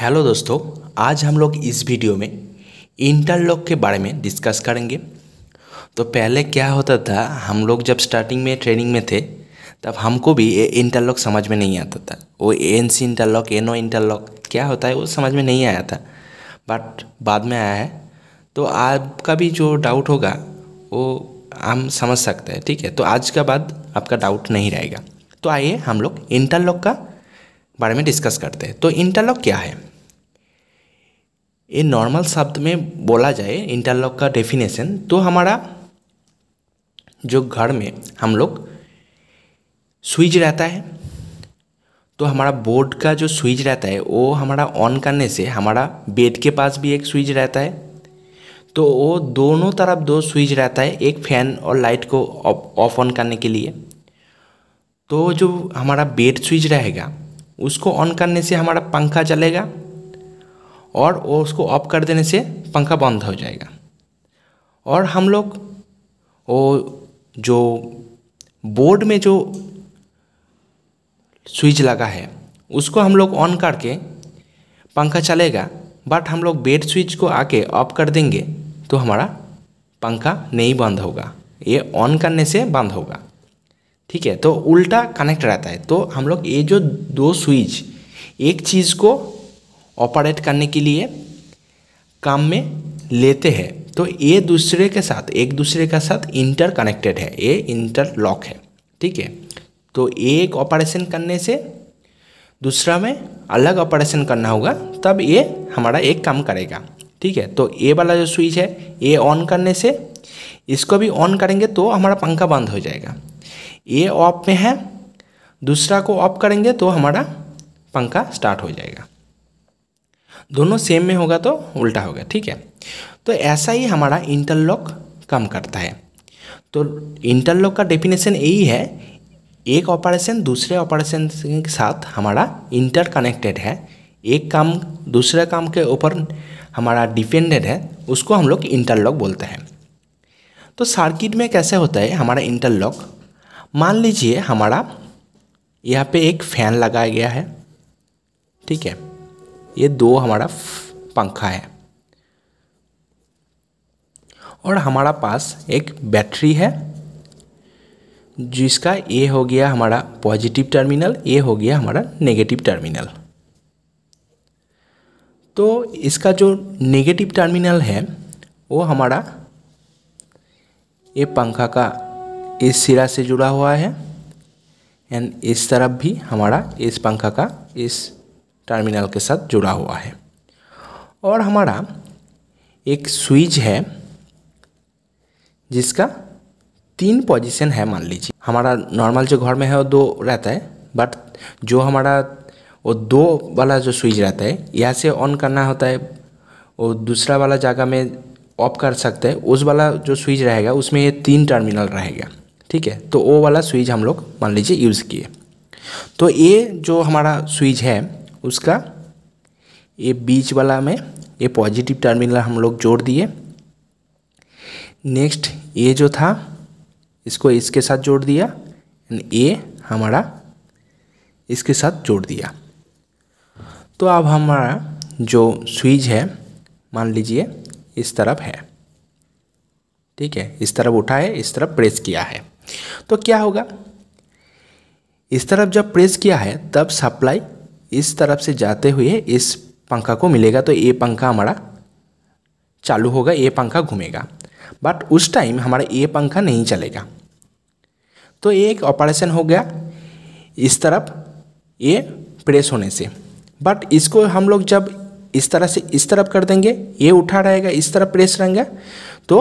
hello दोस्तों आज हम लोग इस वीडियो में इंटरलॉक के बारे में डिस्कस करेंगे तो पहले क्या होता था हम लोग जब स्टार्टिंग में ट्रेनिंग में थे तब हमको भी ये इंटरलॉक समझ में नहीं आता था वो N C interlock N O interlock क्या होता है वो समझ में नहीं आया था बट बाद में आया है तो आपका भी जो डाउट होगा वो हम समझ सकते हैं ठीक है तो आज का बाद आपका डाउट नहीं रहेगा तो आइए हम लोग इंटरलॉक का बारे में डिस्कस करते हैं तो इंटरलॉक क्या है ये नॉर्मल शब्द में बोला जाए इंटरलॉक का डेफिनेशन तो हमारा जो घर में हम लोग स्विच रहता है तो हमारा बोर्ड का जो स्विच रहता है वो हमारा ऑन करने से हमारा बेड के पास भी एक स्विच रहता है तो वो दोनों तरफ दो स्विच रहता है एक फैन और लाइट को ऑफ ऑन करने के लिए तो जो हमारा बेड स्विच रहेगा उसको ऑन करने से हमारा पंखा चलेगा और वो उसको ऑफ कर देने से पंखा बंद हो जाएगा और हम लोग वो जो बोर्ड में जो स्विच लगा है उसको हम लोग ऑन करके पंखा चलेगा बट हम लोग बेड स्विच को आके ऑफ कर देंगे तो हमारा पंखा नहीं बंद होगा ये ऑन करने से बंद होगा ठीक है तो उल्टा कनेक्ट रहता है तो हम लोग ये जो दो स्विच एक चीज़ को ऑपरेट करने के लिए काम में लेते हैं तो ये दूसरे के साथ एक दूसरे के साथ इंटर कनेक्टेड है ये इंटरलॉक है ठीक है तो एक ऑपरेशन करने से दूसरा में अलग ऑपरेशन करना होगा तब ये हमारा एक काम करेगा ठीक है तो ये वाला जो स्विच है ये ऑन करने से इसको भी ऑन करेंगे तो हमारा पंखा बंद हो जाएगा ये ऑफ में है दूसरा को ऑफ करेंगे तो हमारा पंखा स्टार्ट हो जाएगा दोनों सेम में होगा तो उल्टा होगा ठीक है तो ऐसा ही हमारा इंटरलॉक काम करता है तो इंटरलॉक का डेफिनेशन यही है एक ऑपरेशन दूसरे ऑपरेशन के साथ हमारा इंटरकनेक्टेड है एक काम दूसरे काम के ऊपर हमारा डिपेंडेड है उसको हम लोग इंटरलॉक बोलते हैं तो सर्किट में कैसे होता है हमारा इंटरलॉक मान लीजिए हमारा यहाँ पे एक फैन लगाया गया है ठीक है ये दो हमारा पंखा है और हमारा पास एक बैटरी है जिसका ए हो गया हमारा पॉजिटिव टर्मिनल ए हो गया हमारा नेगेटिव टर्मिनल तो इसका जो नेगेटिव टर्मिनल है वो हमारा ये पंखा का इस सिरा से जुड़ा हुआ है एंड इस तरफ भी हमारा इस पंखा का इस टर्मिनल के साथ जुड़ा हुआ है और हमारा एक स्विच है जिसका तीन पोजीशन है मान लीजिए हमारा नॉर्मल जो घर में है वो दो रहता है बट जो हमारा वो दो वाला जो स्विच रहता है यहाँ से ऑन करना होता है वो दूसरा वाला जगह में ऑफ कर सकते हैं उस वाला जो स्विच रहेगा उसमें ये तीन टर्मिनल रहेगा ठीक है तो वो वाला स्विच हम लोग मान लीजिए यूज़ किए तो ये जो हमारा स्विच है उसका ये बीच वाला में ये पॉजिटिव टर्मिनल हम लोग जोड़ दिए नेक्स्ट ये जो था इसको इसके साथ जोड़ दिया एंड ए हमारा इसके साथ जोड़ दिया तो अब हमारा जो स्विच है मान लीजिए इस तरफ है ठीक है इस तरफ उठा है इस तरफ प्रेस किया है तो क्या होगा इस तरफ जब प्रेस किया है तब सप्लाई इस तरफ से जाते हुए इस पंखा को मिलेगा तो ये पंखा हमारा चालू होगा ये पंखा घूमेगा बट उस टाइम हमारा ये पंखा नहीं चलेगा तो ये एक ऑपरेशन हो गया इस तरफ ये प्रेस होने से बट इसको हम लोग जब इस तरह से इस तरफ कर देंगे ये उठा रहेगा इस तरफ प्रेस रहेंगे तो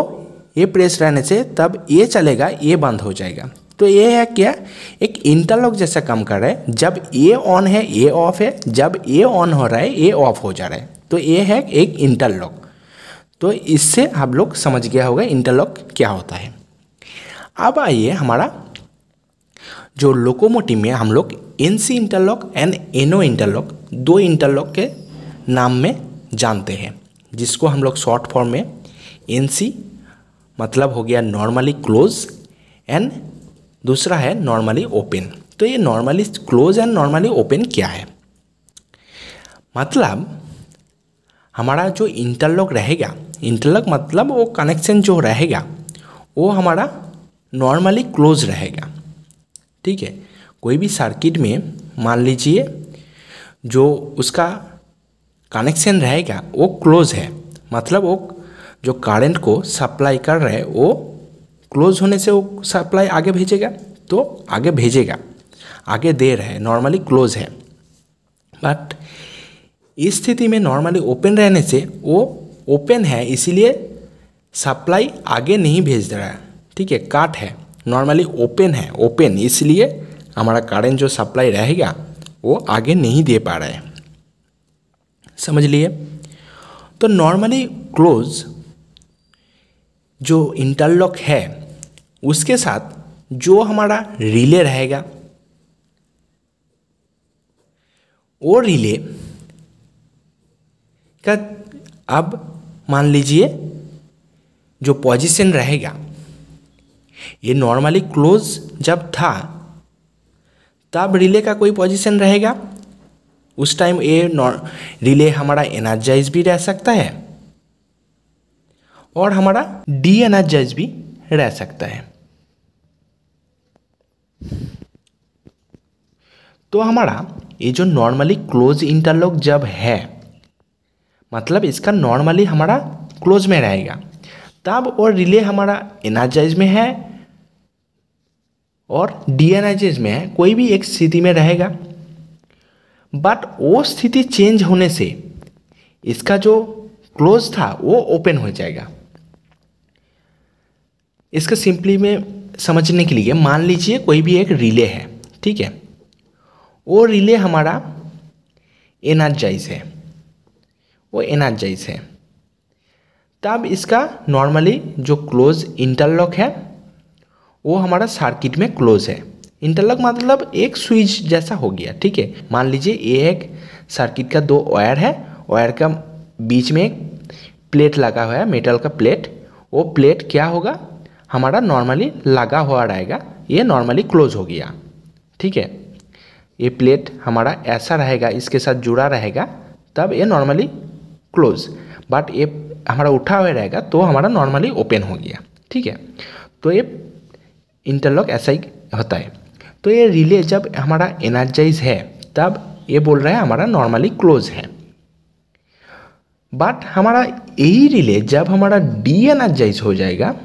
ये प्रेस रहने से तब ये चलेगा ये बंद हो जाएगा तो ये है क्या एक इंटरलॉक जैसा काम कर रहा है जब ए ऑन है ए ऑफ है जब ए ऑन हो रहा है ए ऑफ हो जा रहा है तो ये है एक इंटरलॉक तो इससे हम लोग समझ गया होगा इंटरलॉक क्या होता है अब आइए हमारा जो लोकोमोटिव में हम लोग N C interlock and N O interlock दो इंटरलॉक के नाम में जानते हैं जिसको हम लोग शॉर्ट फॉर्म में एन सी मतलब हो गया नॉर्मली क्लोज एंड दूसरा है नॉर्मली ओपन तो ये normally close and normally open क्या है मतलब हमारा जो इंटरलॉक रहेगा इंटरलॉक मतलब वो कनेक्शन जो रहेगा वो हमारा नॉर्मली क्लोज रहेगा ठीक है कोई भी सर्किट में मान लीजिए जो उसका कनेक्शन रहेगा वो क्लोज है मतलब वो जो करंट को सप्लाई कर रहे वो क्लोज होने से वो सप्लाई आगे भेजेगा तो आगे भेजेगा आगे दे रहा है नॉर्मली क्लोज है बट इस स्थिति में नॉर्मली ओपन रहने से वो ओपन है इसीलिए सप्लाई आगे नहीं भेज रहा है ठीक है काट है नॉर्मली ओपन है ओपन इसलिए हमारा कारण जो सप्लाई रहेगा वो आगे नहीं दे पा रहा है समझ लिए तो नॉर्मली क्लोज जो इंटरलॉक है उसके साथ जो हमारा रिले रहेगा वो रिले का अब मान लीजिए जो पोजीशन रहेगा ये नॉर्मली क्लोज जब था तब रिले का कोई पोजीशन रहेगा उस टाइम ये रिले हमारा एनर्जाइज भी रह सकता है और हमारा डी एनर्जाइज भी रह सकता है तो हमारा ये जो नॉर्मली क्लोज इंटरलॉक जब है मतलब इसका नॉर्मली हमारा क्लोज में रहेगा तब और रिले हमारा एनर्जाइज में है और डी में है कोई भी एक स्थिति में रहेगा बट वो स्थिति चेंज होने से इसका जो क्लोज था वो ओपन हो जाएगा इसका सिंपली में समझने के लिए मान लीजिए कोई भी एक रिले है ठीक है वो रिले हमारा एनर्जाइज है वो एनर्जाइज है तब इसका नॉर्मली जो क्लोज इंटरलॉक है वो हमारा सर्किट में क्लोज है इंटरलॉक मतलब एक स्विच जैसा हो गया ठीक है मान लीजिए ये एक सर्किट का दो वायर है वायर का बीच में एक प्लेट लगा हुआ है मेटल का प्लेट वो प्लेट क्या होगा हमारा नॉर्मली लगा हुआ रहेगा ये नॉर्मली क्लोज हो गया ठीक है ये प्लेट हमारा ऐसा रहेगा इसके साथ जुड़ा रहेगा तब ये नॉर्मली क्लोज बट ये हमारा उठा हुआ रहेगा तो हमारा नॉर्मली ओपन हो गया ठीक है तो ये इंटरलॉक ऐसा ही होता है तो ये रिले जब हमारा एनर्जाइज है तब ये बोल रहा है हमारा नॉर्मली क्लोज है बट हमारा यही रिले जब हमारा डी एनर्जाइज हो जाएगा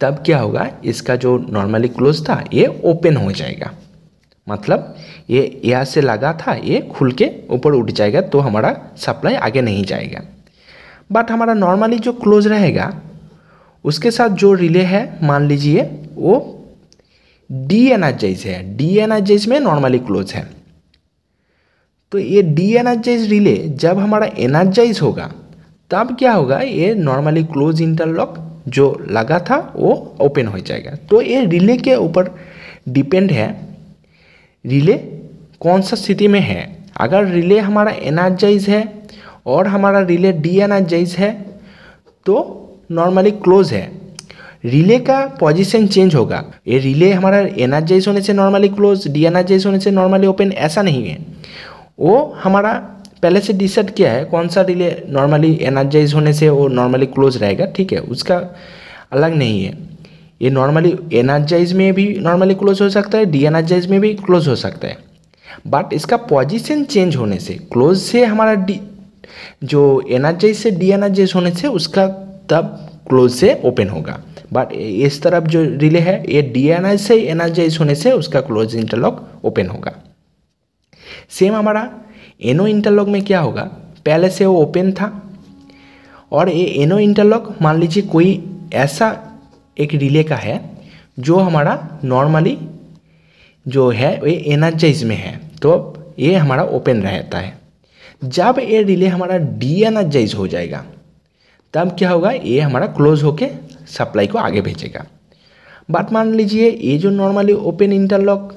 तब क्या होगा इसका जो नॉर्मली क्लोज था ये ओपन हो जाएगा मतलब ये यहाँ से लगा था ये खुल के ऊपर उठ जाएगा तो हमारा सप्लाई आगे नहीं जाएगा बट हमारा नॉर्मली जो क्लोज रहेगा उसके साथ जो रिले है मान लीजिए वो डी एनर्जाइज है डी एनर्जाइज में नॉर्मली क्लोज है तो ये डी एनर्जाइज रिले जब हमारा एनर्जाइज होगा तब क्या होगा ये नॉर्मली क्लोज इंटरलॉक जो लगा था वो ओपन हो जाएगा तो ये रिले के ऊपर डिपेंड है रिले कौन सा स्थिति में है अगर रिले हमारा एनर्जाइज है और हमारा रिले डी एनर्जाइज है तो नॉर्मली क्लोज है रिले का पोजीशन चेंज होगा ये रिले हमारा एनर्जाइज होने से नॉर्मली क्लोज डी एनर्जाइज होने से नॉर्मली ओपन ऐसा नहीं है वो हमारा पहले से डिसाइड किया है कौन सा रिले नॉर्मली एनर्जाइज होने से वो नॉर्मली क्लोज रहेगा ठीक है उसका अलग नहीं है ये नॉर्मली एनर्जाइज में भी नॉर्मली क्लोज हो सकता है डी में भी क्लोज हो सकता है बट इसका पॉजिशन चेंज होने से क्लोज से हमारा डी जो एनर्जाइज से डी एनर्जाइज होने से उसका तब क्लोज से ओपन होगा बट इस तरफ जो रिले है ये डी एनर्ज से एनर्जाइज होने से उसका क्लोज इंटरलॉक ओपन होगा सेम हमारा एनो इंटरलॉक में क्या होगा पहले से वो ओपन था और ये एनो इंटरलॉक मान लीजिए कोई ऐसा एक रिले का है जो हमारा नॉर्मली जो है ये एनर्जाइज में है तो ये हमारा ओपन रहता है जब ये रिले हमारा डी एनर्जाइज हो जाएगा तब क्या होगा ये हमारा क्लोज होके सप्लाई को आगे भेजेगा बात मान लीजिए ये जो नॉर्मली ओपन इंटरलॉक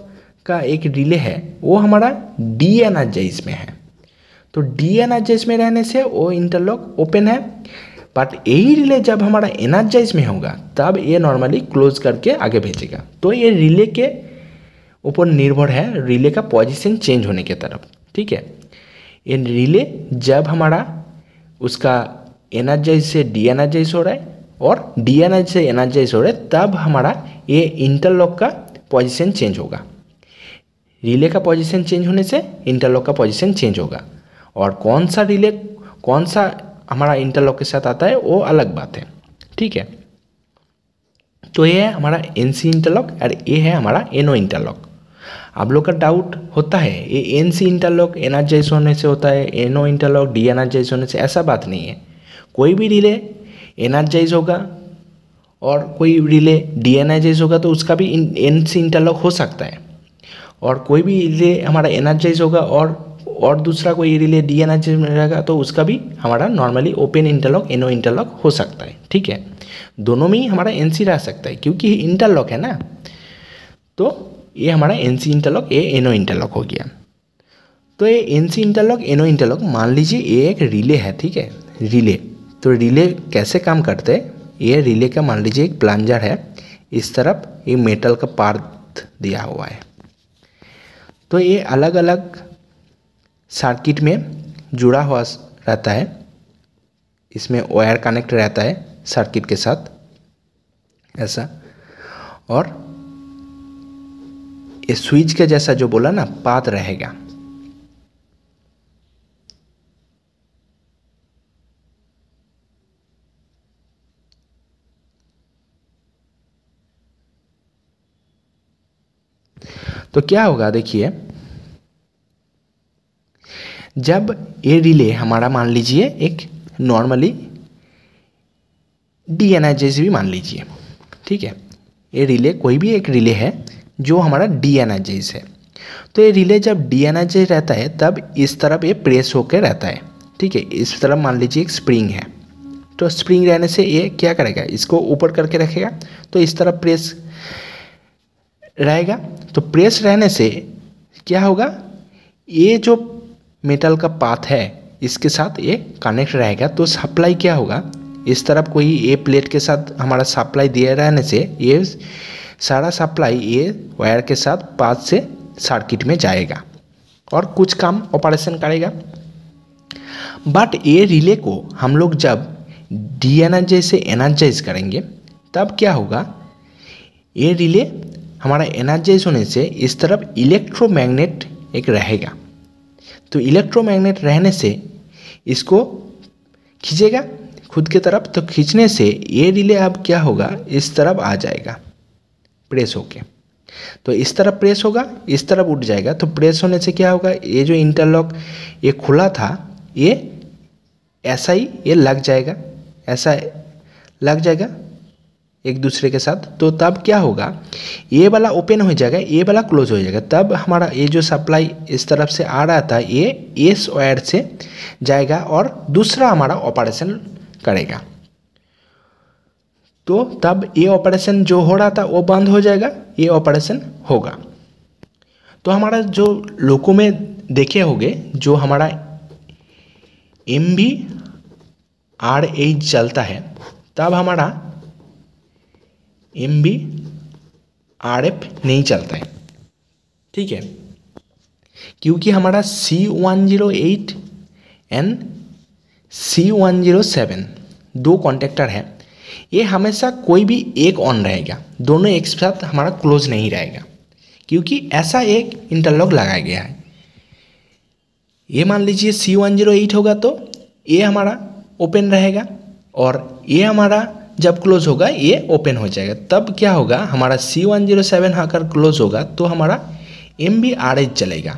का एक रिले है वो हमारा डी एनर्जाइज में है तो डी एनर्जाइज में रहने से वो इंटरलॉक ओपन है बट यही रिले जब हमारा एनर्जाइज में होगा तब ये नॉर्मली क्लोज करके आगे भेजेगा तो ये रिले के ऊपर निर्भर है रिले का पोजीशन चेंज होने के तरफ ठीक है ये रिले जब हमारा उसका एनर्जाइज से डी एनर्जाइज हो रहा है और डी एनर्जाइज से एनर्जाइज हो रहा है तब हमारा ये इंटरलॉक का पोजिशन चेंज होगा रिले का पोजीशन चेंज होने से इंटरलॉक का पोजीशन चेंज होगा और कौन सा रिले कौन सा हमारा इंटरलॉक के साथ आता है वो अलग बात है ठीक है तो ये है हमारा एन सी इंटरलॉक और ये है हमारा एनओ इंटरलॉक आप लोग का डाउट होता है ये एन सी इंटरलॉक एनर्जाइज होने से होता है एनओ इंटरलॉक डी एनर्जाइज होने से ऐसा बात नहीं है कोई भी रिले एनर्जाइज होगा और कोई रिले डी एनर्जाइज होगा तो उसका भी एन सी इंटरलॉक हो सकता है और कोई भी रिले हमारा एनर्जाइज होगा और और दूसरा कोई रिले डी एन रहेगा तो उसका भी हमारा normally open interlock N O interlock हो सकता है ठीक है दोनों में ही हमारा एन रह सकता है क्योंकि इंटरलॉक है ना तो ये हमारा N C interlock a N O interlock हो गया तो ये N C interlock N O interlock मान लीजिए ये एक रिले है ठीक है रिले तो रिले कैसे काम करते हैं ये रिले का मान लीजिए एक प्लांजर है इस तरफ ये मेटल का पार्ट दिया हुआ है तो ये अलग अलग सर्किट में जुड़ा हुआ रहता है इसमें वायर कनेक्ट रहता है सर्किट के साथ ऐसा और ये स्विच के जैसा जो बोला ना पात रहेगा तो क्या होगा देखिए जब ये रिले हमारा मान लीजिए एक नॉर्मली डी एन भी मान लीजिए ठीक है ये रिले कोई भी एक रिले है जो हमारा डी एन है तो ये रिले जब डी एन रहता है तब इस तरफ ये प्रेस होकर रहता है ठीक है इस तरफ मान लीजिए एक स्प्रिंग है तो स्प्रिंग रहने से ये क्या करेगा इसको ऊपर करके रखेगा तो इस तरफ प्रेस रहेगा तो प्रेस रहने से क्या होगा ये जो मेटल का पाथ है इसके साथ ये कनेक्ट रहेगा तो सप्लाई क्या होगा इस तरफ कोई ए प्लेट के साथ हमारा सप्लाई दिए रहने से ये सारा सप्लाई ये वायर के साथ पाथ से सर्किट में जाएगा और कुछ काम ऑपरेशन करेगा बट ये रिले को हम लोग जब डी एनर्जाइज से एनर्जाइज करेंगे तब क्या होगा ये रिले हमारा एनर्जाइज होने से इस तरफ इलेक्ट्रोमैग्नेट एक रहेगा तो इलेक्ट्रोमैग्नेट रहने से इसको खींचेगा खुद के तरफ तो खींचने से ये रिले अब क्या होगा इस तरफ आ जाएगा प्रेस होके तो इस तरफ प्रेस होगा इस तरफ उठ जाएगा तो प्रेस होने से क्या होगा ये जो इंटरलॉक ये खुला था ये ऐसा ही ये लग जाएगा ऐसा लग जाएगा एक दूसरे के साथ तो तब क्या होगा ये वाला ओपन हो जाएगा ये वाला क्लोज हो जाएगा तब हमारा ये जो सप्लाई इस तरफ से आ रहा था ये एस वायर से जाएगा और दूसरा हमारा ऑपरेशन करेगा तो तब ये ऑपरेशन जो हो रहा था वो बंद हो जाएगा ये ऑपरेशन होगा तो हमारा जो लोको में देखे होंगे जो हमारा एम बी आर एच चलता है तब हमारा एम बी आर एफ नहीं चलता है ठीक है क्योंकि हमारा C one zero eight and C one zero seven दो कॉन्टेक्टर हैं ये हमेशा कोई भी एक ऑन रहेगा दोनों एक साथ हमारा क्लोज नहीं रहेगा क्योंकि ऐसा एक इंटरलॉक लगाया गया है ये मान लीजिए सी वन जीरो एट होगा तो ये हमारा ओपन रहेगा और ये हमारा जब क्लोज होगा ये ओपन हो जाएगा तब क्या होगा हमारा सी वन जीरो सेवन आकर क्लोज होगा तो हमारा एम बी आर एच चलेगा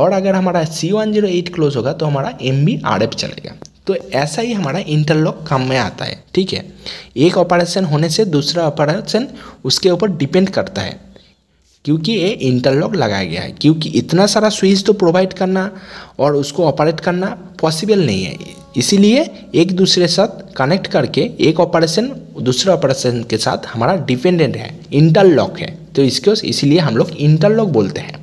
और अगर हमारा C one zero eight close होगा तो हमारा एम बी आर एफ चलेगा तो ऐसा ही हमारा इंटरलॉक काम में आता है ठीक है एक ऑपरेशन होने से दूसरा ऑपरेशन उसके ऊपर डिपेंड करता है क्योंकि ये इंटरलॉक लगाया गया है क्योंकि इतना सारा स्विच तो प्रोवाइड करना और उसको ऑपरेट करना पॉसिबल नहीं है इसीलिए एक दूसरे के साथ कनेक्ट करके एक ऑपरेशन दूसरे ऑपरेशन के साथ हमारा डिपेंडेंट है इंटरलॉक है तो इसको इसीलिए हम लोग इंटरलॉक बोलते हैं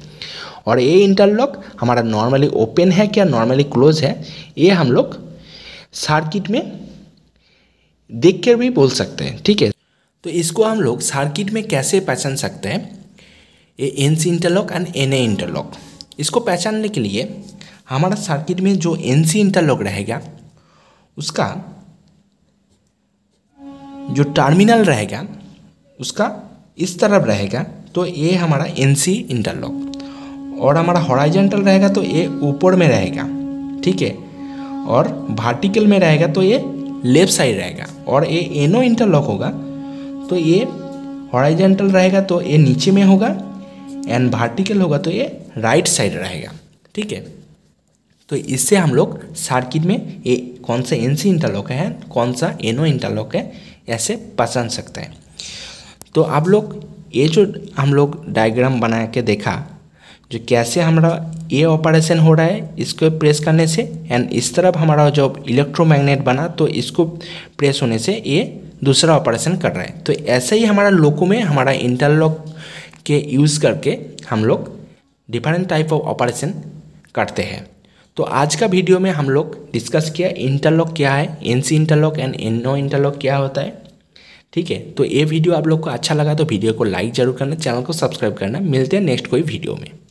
और ये इंटरलॉक हमारा नॉर्मली ओपन है क्या नॉर्मली क्लोज है ये हम लोग सर्किट में देख कर भी बोल सकते हैं ठीक है तो इसको हम लोग सर्किट में कैसे पहचान सकते हैं ये N C interlock and N A interlock इसको पहचानने के लिए हमारा सर्किट में जो एन सी इंटरलॉक रहेगा उसका जो टर्मिनल रहेगा उसका इस तरफ रहेगा तो ये हमारा एन सी इंटरलॉक और हमारा हॉराइजेंटल रहेगा तो ये ऊपर में रहेगा ठीक है और वर्टिकल में रहेगा तो ये लेफ्ट साइड रहेगा और ये एनो इंटरलॉक होगा तो ये हॉराइजेंटल रहेगा तो ये नीचे में होगा एंड वर्टिकल होगा तो ये राइट साइड रहेगा ठीक है तो इससे हम लोग सर्किट में ये कौन सा एन सी इंटरलॉक है कौन सा एनो इंटरलॉक है ऐसे पहचान सकते हैं तो आप लोग ये जो हम लोग डायग्राम बना के देखा जो कैसे हमारा ये ऑपरेशन हो रहा है इसको प्रेस करने से एंड इस तरफ हमारा जो इलेक्ट्रोमैग्नेट बना तो इसको प्रेस होने से ये दूसरा ऑपरेशन कर रहा है तो ऐसे ही हमारा लोको में हमारा इंटरलॉक के यूज़ करके हम लोग डिफरेंट टाइप ऑफ ऑपरेशन करते हैं तो आज का वीडियो में हम लोग डिस्कस किया इंटरलॉक क्या है N C interlock and N no interlock क्या होता है ठीक है तो ये वीडियो आप लोग को अच्छा लगा तो वीडियो को लाइक जरूर करना चैनल को सब्सक्राइब करना मिलते हैं नेक्स्ट कोई वीडियो में